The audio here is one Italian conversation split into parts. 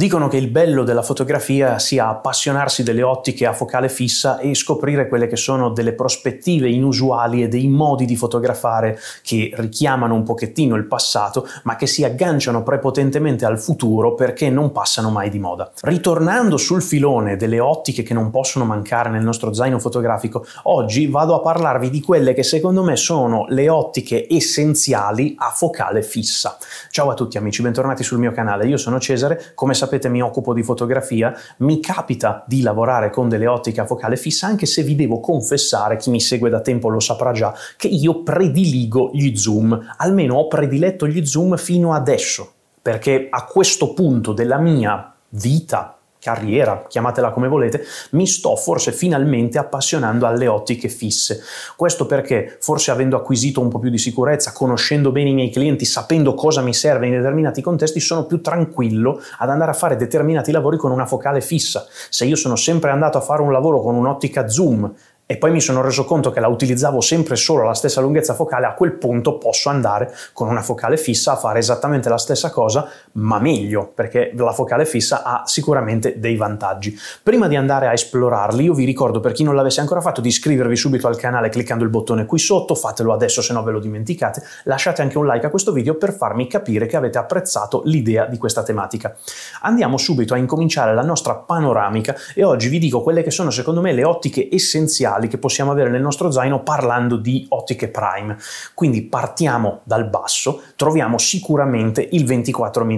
Dicono che il bello della fotografia sia appassionarsi delle ottiche a focale fissa e scoprire quelle che sono delle prospettive inusuali e dei modi di fotografare che richiamano un pochettino il passato, ma che si agganciano prepotentemente al futuro perché non passano mai di moda. Ritornando sul filone delle ottiche che non possono mancare nel nostro zaino fotografico, oggi vado a parlarvi di quelle che secondo me sono le ottiche essenziali a focale fissa. Ciao a tutti amici, bentornati sul mio canale. Io sono Cesare, come sapete sapete mi occupo di fotografia, mi capita di lavorare con delle ottiche a focale fissa, anche se vi devo confessare, chi mi segue da tempo lo saprà già, che io prediligo gli zoom, almeno ho prediletto gli zoom fino adesso, perché a questo punto della mia vita carriera, chiamatela come volete, mi sto forse finalmente appassionando alle ottiche fisse. Questo perché, forse avendo acquisito un po' più di sicurezza, conoscendo bene i miei clienti, sapendo cosa mi serve in determinati contesti, sono più tranquillo ad andare a fare determinati lavori con una focale fissa. Se io sono sempre andato a fare un lavoro con un'ottica zoom, e poi mi sono reso conto che la utilizzavo sempre solo alla stessa lunghezza focale, a quel punto posso andare con una focale fissa a fare esattamente la stessa cosa, ma meglio, perché la focale fissa ha sicuramente dei vantaggi. Prima di andare a esplorarli, io vi ricordo per chi non l'avesse ancora fatto di iscrivervi subito al canale cliccando il bottone qui sotto, fatelo adesso se no ve lo dimenticate, lasciate anche un like a questo video per farmi capire che avete apprezzato l'idea di questa tematica. Andiamo subito a incominciare la nostra panoramica e oggi vi dico quelle che sono secondo me le ottiche essenziali fondamentali che possiamo avere nel nostro zaino parlando di ottiche prime. Quindi partiamo dal basso, troviamo sicuramente il 24 mm.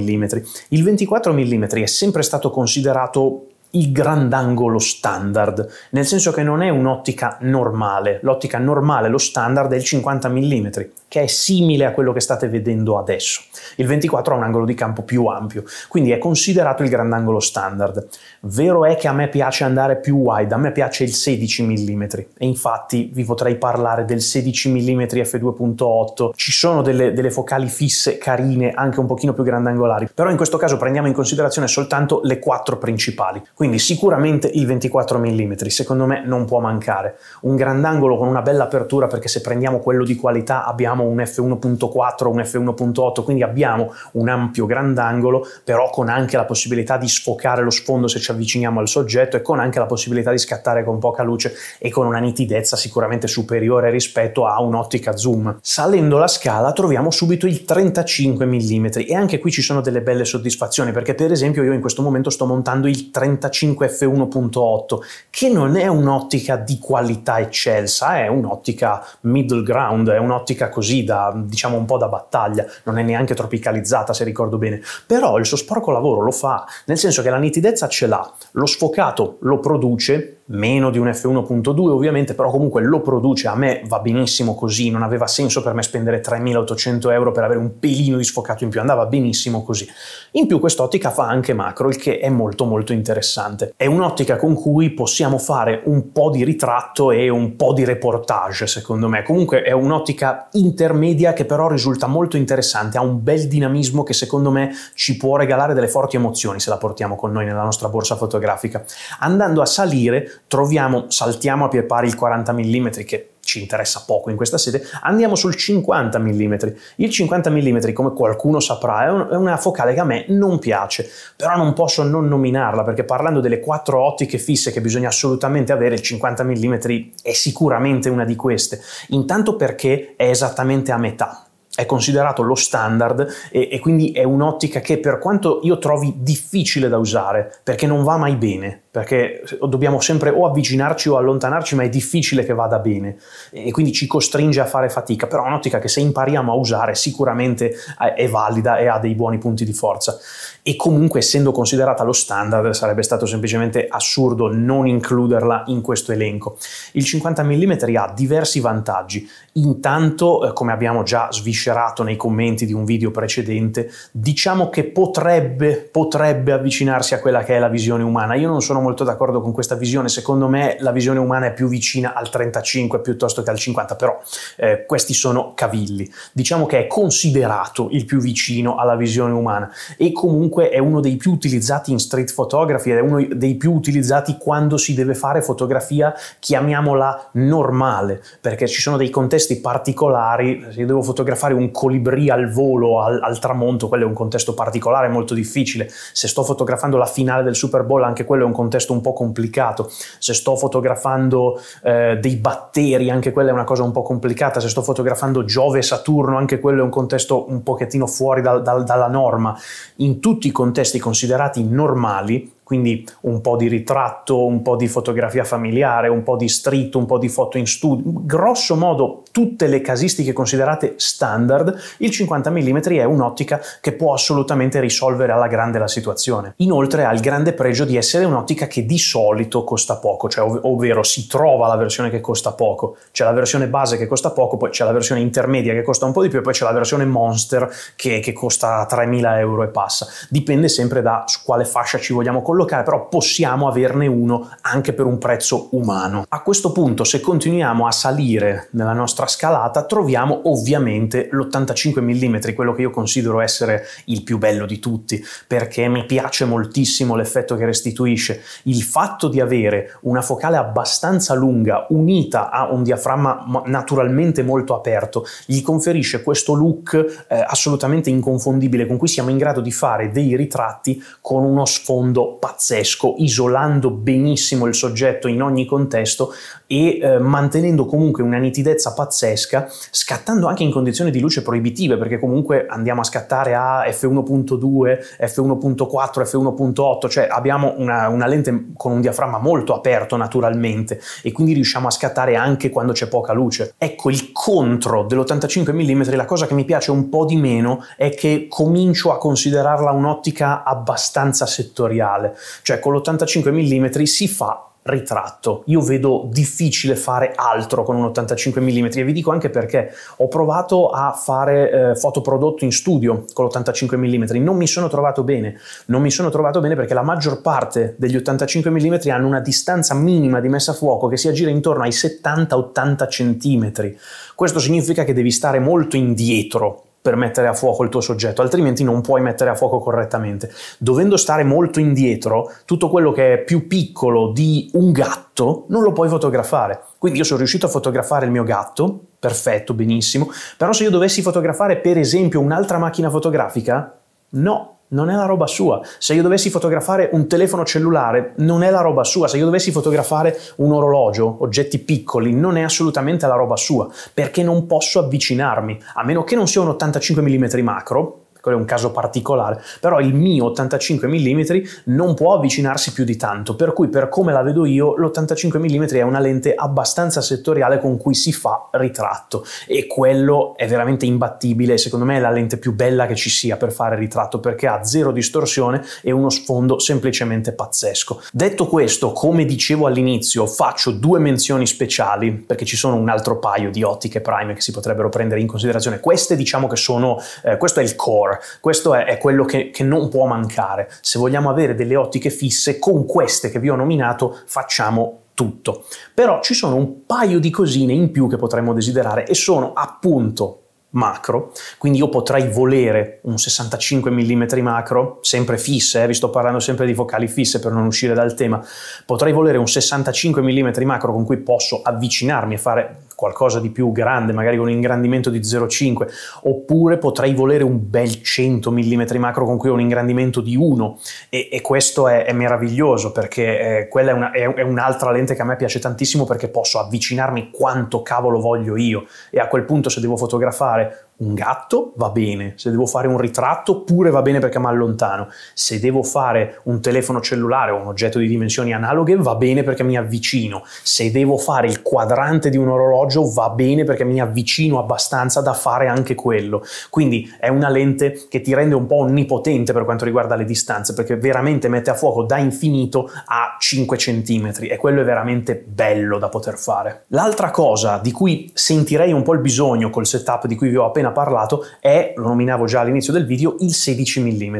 Il 24 mm è sempre stato considerato il grandangolo standard, nel senso che non è un'ottica normale, l'ottica normale, lo standard è il 50 mm, che è simile a quello che state vedendo adesso. Il 24 ha un angolo di campo più ampio, quindi è considerato il grandangolo standard. Vero è che a me piace andare più wide, a me piace il 16 mm e infatti vi potrei parlare del 16 mm f2.8. Ci sono delle, delle focali fisse carine, anche un pochino più grandangolari, però in questo caso prendiamo in considerazione soltanto le quattro principali. Quindi sicuramente il 24 mm, secondo me non può mancare. Un grandangolo con una bella apertura perché se prendiamo quello di qualità abbiamo un f1.4, un f1.8, quindi abbiamo un ampio grandangolo, però con anche la possibilità di sfocare lo sfondo se ce avviciniamo al soggetto e con anche la possibilità di scattare con poca luce e con una nitidezza sicuramente superiore rispetto a un'ottica zoom. Salendo la scala troviamo subito il 35 mm e anche qui ci sono delle belle soddisfazioni perché per esempio io in questo momento sto montando il 35 f1.8 che non è un'ottica di qualità eccelsa, è un'ottica middle ground, è un'ottica così da diciamo un po' da battaglia, non è neanche tropicalizzata se ricordo bene, però il suo sporco lavoro lo fa, nel senso che la nitidezza ce l'ha, lo sfocato lo produce meno di un F1.2 ovviamente, però comunque lo produce, a me va benissimo così, non aveva senso per me spendere 3.800 euro per avere un pelino di sfocato in più, andava benissimo così. In più quest'ottica fa anche macro, il che è molto molto interessante. È un'ottica con cui possiamo fare un po' di ritratto e un po' di reportage, secondo me. Comunque è un'ottica intermedia che però risulta molto interessante, ha un bel dinamismo che secondo me ci può regalare delle forti emozioni se la portiamo con noi nella nostra borsa fotografica. Andando a salire troviamo, saltiamo a pie pari il 40 mm che ci interessa poco in questa sede, andiamo sul 50 mm. Il 50 mm, come qualcuno saprà, è, un, è, una focale che a me non piace, però non posso non nominarla perché parlando delle quattro ottiche fisse che bisogna assolutamente avere, il 50 mm è sicuramente una di queste, intanto perché è esattamente a metà è considerato lo standard e, e quindi è un'ottica che per quanto io trovi difficile da usare perché non va mai bene perché dobbiamo sempre o avvicinarci o allontanarci, ma è difficile che vada bene e quindi ci costringe a fare fatica, però è un'ottica che se impariamo a usare sicuramente è valida e ha dei buoni punti di forza e comunque essendo considerata lo standard sarebbe stato semplicemente assurdo non includerla in questo elenco. Il 50 mm ha diversi vantaggi, intanto eh, come abbiamo già sviscerato nei commenti di un video precedente, diciamo che potrebbe, potrebbe avvicinarsi a quella che è la visione umana, io non sono molto d'accordo con questa visione, secondo me la visione umana è più vicina al 35 piuttosto che al 50, però eh, questi sono cavilli. Diciamo che è considerato il più vicino alla visione umana e comunque è uno dei più utilizzati in street photography ed è uno dei più utilizzati quando si deve fare fotografia, chiamiamola normale, perché ci sono dei contesti particolari, se devo fotografare un colibrì al volo, al, al tramonto, quello è un contesto particolare molto difficile, se sto fotografando la finale del Super Bowl anche quello è un contesto contesto un po' complicato. Se sto fotografando eh, dei batteri, anche quella è una cosa un po' complicata. Se sto fotografando Giove e Saturno, anche quello è un contesto un pochettino fuori dal, dal, dalla norma. In tutti i contesti considerati normali, quindi un po' di ritratto, un po' di fotografia familiare, un po' di street, un po' di foto in studio, grosso modo tutte le casistiche considerate standard, il 50 mm è un'ottica che può assolutamente risolvere alla grande la situazione. Inoltre ha il grande pregio di essere un'ottica che di solito costa poco, cioè ov ovvero si trova la versione che costa poco, c'è la versione base che costa poco, poi c'è la versione intermedia che costa un po' di più e poi c'è la versione monster che, che costa 3.000 euro e passa. Dipende sempre da su quale fascia ci vogliamo costruire collocare, però possiamo averne uno anche per un prezzo umano. A questo punto, se continuiamo a salire nella nostra scalata, troviamo ovviamente l'85 mm, quello che io considero essere il più bello di tutti, perché mi piace moltissimo l'effetto che restituisce. Il fatto di avere una focale abbastanza lunga unita a un diaframma naturalmente molto aperto, gli conferisce questo look eh, assolutamente inconfondibile con cui siamo in grado di fare dei ritratti con uno sfondo pazzesco, isolando benissimo il soggetto in ogni contesto e eh, mantenendo comunque una nitidezza pazzesca, scattando anche in condizioni di luce proibitive, perché comunque andiamo a scattare a f1.2, f1.4, f1.8, cioè abbiamo una, una lente con un diaframma molto aperto naturalmente e quindi riusciamo a scattare anche quando c'è poca luce. Ecco il contro dell'85 mm, la cosa che mi piace un po' di meno è che comincio a considerarla un'ottica abbastanza settoriale cioè con l'85 mm si fa ritratto. Io vedo difficile fare altro con un 85 mm e vi dico anche perché ho provato a fare eh, fotoprodotto in studio con l'85 mm, non mi sono trovato bene, non mi sono trovato bene perché la maggior parte degli 85 mm hanno una distanza minima di messa a fuoco che si aggira intorno ai 70-80 cm. Questo significa che devi stare molto indietro per mettere a fuoco il tuo soggetto, altrimenti non puoi mettere a fuoco correttamente. Dovendo stare molto indietro, tutto quello che è più piccolo di un gatto non lo puoi fotografare. Quindi io sono riuscito a fotografare il mio gatto, perfetto, benissimo, però se io dovessi fotografare per esempio un'altra macchina fotografica, no, non è la roba sua. Se io dovessi fotografare un telefono cellulare, non è la roba sua. Se io dovessi fotografare un orologio, oggetti piccoli, non è assolutamente la roba sua, perché non posso avvicinarmi, a meno che non sia un 85 mm macro, quello è un caso particolare, però il mio 85 mm non può avvicinarsi più di tanto, per cui per come la vedo io l'85 mm è una lente abbastanza settoriale con cui si fa ritratto e quello è veramente imbattibile, secondo me è la lente più bella che ci sia per fare ritratto perché ha zero distorsione e uno sfondo semplicemente pazzesco. Detto questo, come dicevo all'inizio, faccio due menzioni speciali perché ci sono un altro paio di ottiche prime che si potrebbero prendere in considerazione. Queste diciamo che sono eh, questo è il core core. Questo è, è quello che, che, non può mancare. Se vogliamo avere delle ottiche fisse, con queste che vi ho nominato facciamo tutto. Però ci sono un paio di cosine in più che potremmo desiderare e sono appunto macro, quindi io potrei volere un 65 mm macro, sempre fisse, eh, vi sto parlando sempre di focali fisse per non uscire dal tema, potrei volere un 65 mm macro con cui posso avvicinarmi e fare qualcosa di più grande, magari con un ingrandimento di 0,5, oppure potrei volere un bel 100 mm macro con cui ho un ingrandimento di 1 e, e questo è, è, meraviglioso perché eh, quella è, una, è, è, un'altra lente che a me piace tantissimo perché posso avvicinarmi quanto cavolo voglio io e a quel punto se devo fotografare un gatto va bene, se devo fare un ritratto pure va bene perché mi allontano, se devo fare un telefono cellulare o un oggetto di dimensioni analoghe va bene perché mi avvicino, se devo fare il quadrante di un orologio va bene perché mi avvicino abbastanza da fare anche quello. Quindi è una lente che ti rende un po' onnipotente per quanto riguarda le distanze perché veramente mette a fuoco da infinito a 5 cm e quello è veramente bello da poter fare. L'altra cosa di cui sentirei un po' il bisogno col setup di cui vi ho appena parlato è, lo nominavo già all'inizio del video, il 16 mm.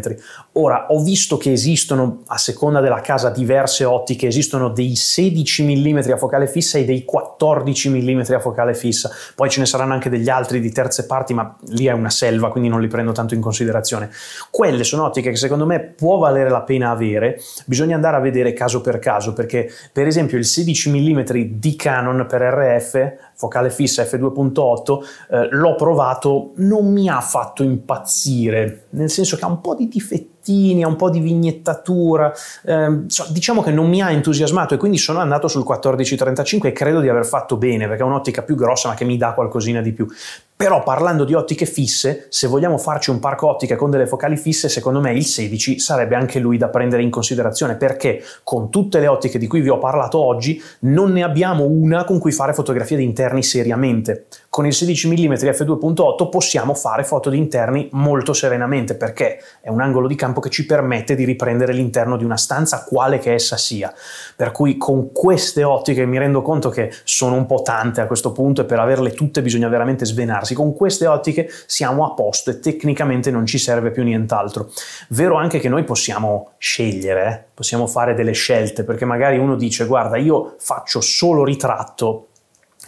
Ora, ho visto che esistono, a seconda della casa, diverse ottiche, esistono dei 16 mm a focale fissa e dei 14 mm a focale fissa, poi ce ne saranno anche degli altri di terze parti, ma lì è una selva, quindi non li prendo tanto in considerazione. Quelle sono ottiche che secondo me può valere la pena avere, bisogna andare a vedere caso per caso, perché per esempio il 16 mm di Canon per RF, focale fissa f2.8, eh, l'ho provato non mi ha fatto impazzire, nel senso che ha un po' di difettini, ha un po' di vignettatura, eh, diciamo che non mi ha entusiasmato e quindi sono andato sul 1435 e credo di aver fatto bene perché è un'ottica più grossa ma che mi dà qualcosina di più. Però parlando di ottiche fisse, se vogliamo farci un parco ottica con delle focali fisse, secondo me il 16 sarebbe anche lui da prendere in considerazione perché con tutte le ottiche di cui vi ho parlato oggi non ne abbiamo una con cui fare fotografie di interni seriamente con il 16 mm f2.8 possiamo fare foto di interni molto serenamente perché è un angolo di campo che ci permette di riprendere l'interno di una stanza quale che essa sia. Per cui con queste ottiche mi rendo conto che sono un po' tante a questo punto e per averle tutte bisogna veramente svenarsi. Con queste ottiche siamo a posto e tecnicamente non ci serve più nient'altro. Vero anche che noi possiamo scegliere, eh? possiamo fare delle scelte perché magari uno dice guarda io faccio solo ritratto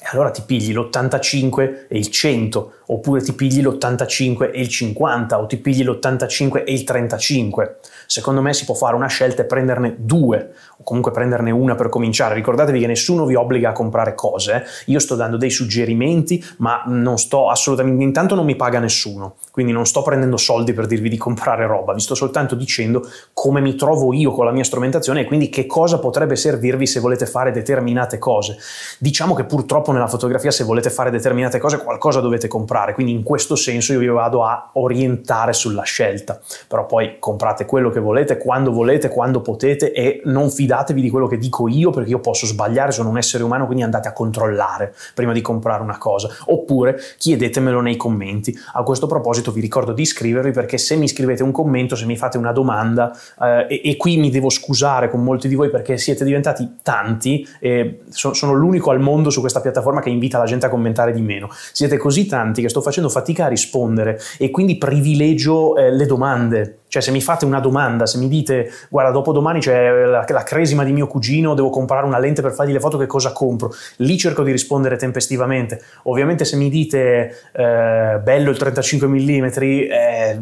e allora ti pigli l'85 e il 100 oppure ti pigli l'85 e il 50 o ti pigli l'85 e il 35. Secondo me si può fare una scelta e prenderne due o comunque prenderne una per cominciare. Ricordatevi che nessuno vi obbliga a comprare cose, io sto dando dei suggerimenti, ma non sto assolutamente intanto non mi paga nessuno, quindi non sto prendendo soldi per dirvi di comprare roba, vi sto soltanto dicendo come mi trovo io con la mia strumentazione e quindi che cosa potrebbe servirvi se volete fare determinate cose. Diciamo che purtroppo nella fotografia se volete fare determinate cose qualcosa dovete comprare comprare, quindi in questo senso io vi vado a orientare sulla scelta, però poi comprate quello che volete, quando volete, quando potete e non fidatevi di quello che dico io perché io posso sbagliare, sono un essere umano, quindi andate a controllare prima di comprare una cosa, oppure chiedetemelo nei commenti. A questo proposito vi ricordo di iscrivervi perché se mi scrivete un commento, se mi fate una domanda eh, e, e, qui mi devo scusare con molti di voi perché siete diventati tanti, eh, so, sono l'unico al mondo su questa piattaforma che invita la gente a commentare di meno, siete così tanti che sto facendo fatica a rispondere e quindi privilegio eh, le domande. Cioè se mi fate una domanda, se mi dite guarda dopo domani c'è la, la, cresima di mio cugino, devo comprare una lente per fargli le foto, che cosa compro? Lì cerco di rispondere tempestivamente. Ovviamente se mi dite eh, bello il 35 mm, eh,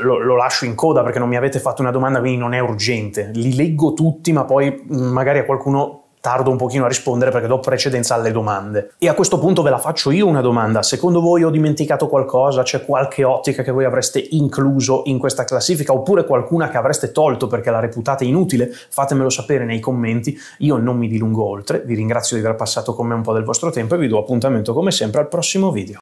lo, lo, lascio in coda perché non mi avete fatto una domanda, quindi non è urgente. Li leggo tutti, ma poi mm, magari a qualcuno tardo un pochino a rispondere perché do precedenza alle domande. E a questo punto ve la faccio io una domanda. Secondo voi ho dimenticato qualcosa? C'è qualche ottica che voi avreste incluso in questa classifica oppure qualcuna che avreste tolto perché la reputate inutile? Fatemelo sapere nei commenti. Io non mi dilungo oltre, vi ringrazio di aver passato con me un po' del vostro tempo e vi do appuntamento come sempre al prossimo video.